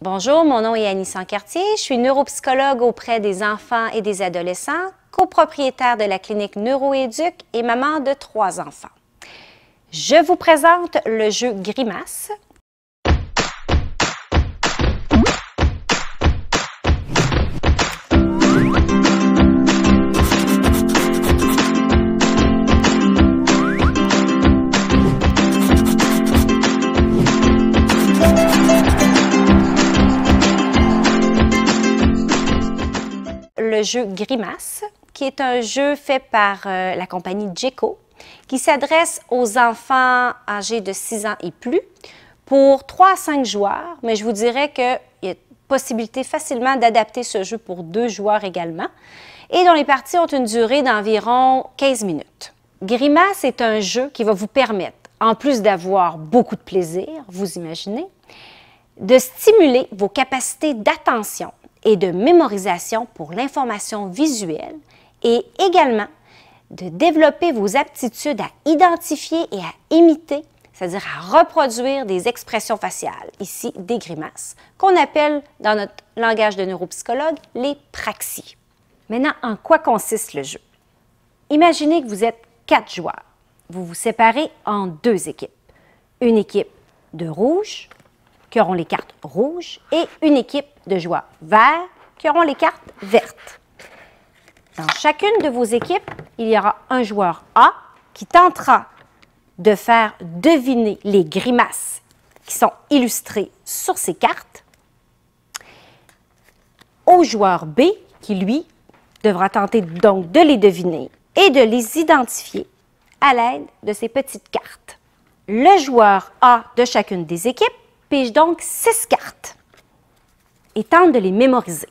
Bonjour, mon nom est Annie Saint-Cartier. Je suis neuropsychologue auprès des enfants et des adolescents, copropriétaire de la clinique Neuroéduc et maman de trois enfants. Je vous présente le jeu Grimace, jeu Grimace, qui est un jeu fait par euh, la compagnie Jeco, qui s'adresse aux enfants âgés de 6 ans et plus pour 3 à 5 joueurs, mais je vous dirais qu'il y a possibilité facilement d'adapter ce jeu pour deux joueurs également, et dont les parties ont une durée d'environ 15 minutes. Grimace est un jeu qui va vous permettre, en plus d'avoir beaucoup de plaisir, vous imaginez, de stimuler vos capacités d'attention, et de mémorisation pour l'information visuelle et également de développer vos aptitudes à identifier et à imiter, c'est-à-dire à reproduire des expressions faciales, ici des grimaces, qu'on appelle dans notre langage de neuropsychologue les praxies. Maintenant, en quoi consiste le jeu? Imaginez que vous êtes quatre joueurs. Vous vous séparez en deux équipes. Une équipe de rouge qui auront les cartes rouges et une équipe de joueurs verts qui auront les cartes vertes. Dans chacune de vos équipes, il y aura un joueur A qui tentera de faire deviner les grimaces qui sont illustrées sur ces cartes au joueur B qui, lui, devra tenter donc de les deviner et de les identifier à l'aide de ces petites cartes. Le joueur A de chacune des équipes pige donc six cartes et tente de les mémoriser.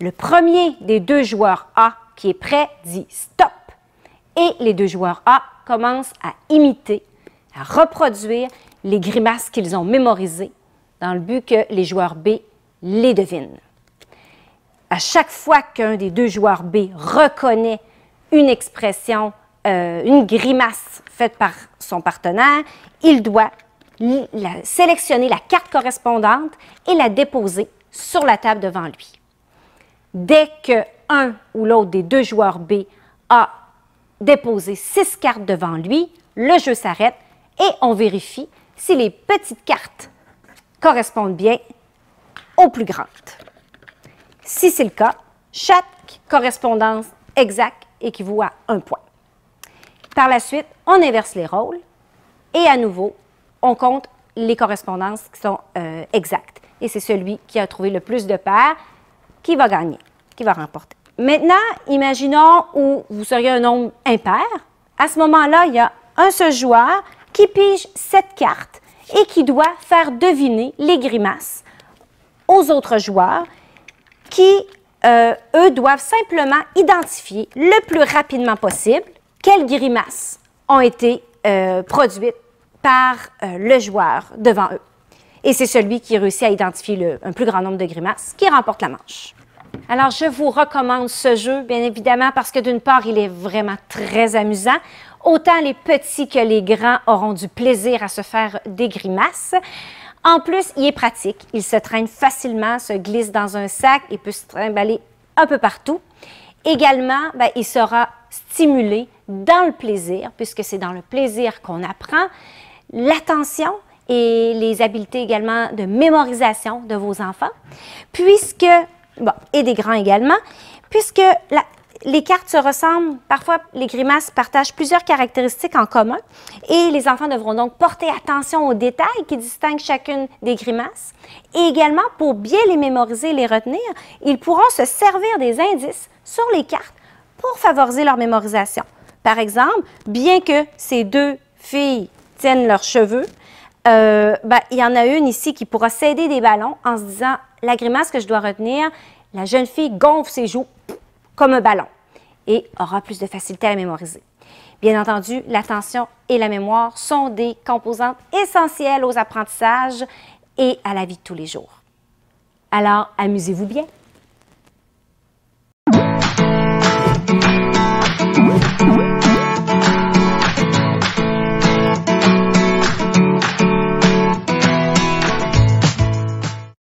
Le premier des deux joueurs A qui est prêt dit stop et les deux joueurs A commencent à imiter, à reproduire les grimaces qu'ils ont mémorisées dans le but que les joueurs B les devinent. À chaque fois qu'un des deux joueurs B reconnaît une expression, euh, une grimace faite par son partenaire, il doit sélectionner la carte correspondante et la déposer sur la table devant lui. Dès que un ou l'autre des deux joueurs B a déposé six cartes devant lui, le jeu s'arrête et on vérifie si les petites cartes correspondent bien aux plus grandes. Si c'est le cas, chaque correspondance exacte équivaut à un point. Par la suite, on inverse les rôles et à nouveau, on compte les correspondances qui sont euh, exactes. Et c'est celui qui a trouvé le plus de paires qui va gagner, qui va remporter. Maintenant, imaginons où vous seriez un nombre impair. À ce moment-là, il y a un seul joueur qui pige cette carte et qui doit faire deviner les grimaces aux autres joueurs qui, euh, eux, doivent simplement identifier le plus rapidement possible quelles grimaces ont été euh, produites par euh, le joueur devant eux. Et c'est celui qui réussit à identifier le, un plus grand nombre de grimaces qui remporte la manche. Alors, je vous recommande ce jeu, bien évidemment, parce que d'une part, il est vraiment très amusant. Autant les petits que les grands auront du plaisir à se faire des grimaces. En plus, il est pratique. Il se traîne facilement, se glisse dans un sac et peut se trimballer un peu partout. Également, ben, il sera stimulé dans le plaisir, puisque c'est dans le plaisir qu'on apprend l'attention et les habiletés également de mémorisation de vos enfants, puisque, et des grands également, puisque les cartes se ressemblent, parfois les grimaces partagent plusieurs caractéristiques en commun et les enfants devront donc porter attention aux détails qui distinguent chacune des grimaces. Et également, pour bien les mémoriser et les retenir, ils pourront se servir des indices sur les cartes pour favoriser leur mémorisation. Par exemple, bien que ces deux filles tiennent leurs cheveux. Euh, ben, il y en a une ici qui pourra céder des ballons en se disant la grimace que je dois retenir, la jeune fille gonfle ses joues comme un ballon et aura plus de facilité à mémoriser. Bien entendu, l'attention et la mémoire sont des composantes essentielles aux apprentissages et à la vie de tous les jours. Alors, amusez-vous bien!